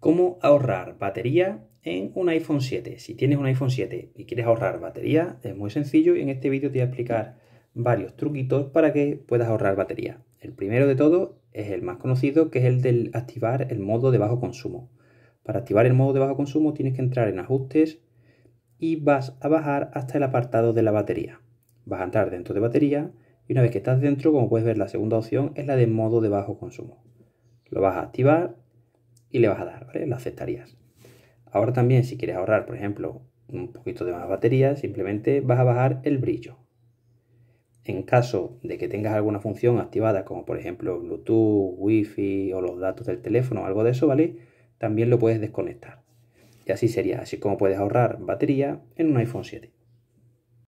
cómo ahorrar batería en un iPhone 7. Si tienes un iPhone 7 y quieres ahorrar batería, es muy sencillo y en este vídeo te voy a explicar varios truquitos para que puedas ahorrar batería. El primero de todo es el más conocido, que es el de activar el modo de bajo consumo. Para activar el modo de bajo consumo tienes que entrar en ajustes y vas a bajar hasta el apartado de la batería. Vas a entrar dentro de batería y una vez que estás dentro, como puedes ver, la segunda opción es la de modo de bajo consumo. Lo vas a activar y le vas a dar, ¿vale? Lo aceptarías. Ahora también, si quieres ahorrar, por ejemplo, un poquito de más batería, simplemente vas a bajar el brillo. En caso de que tengas alguna función activada, como por ejemplo Bluetooth, Wi-Fi o los datos del teléfono, algo de eso, ¿vale? También lo puedes desconectar. Y así sería, así como puedes ahorrar batería en un iPhone 7.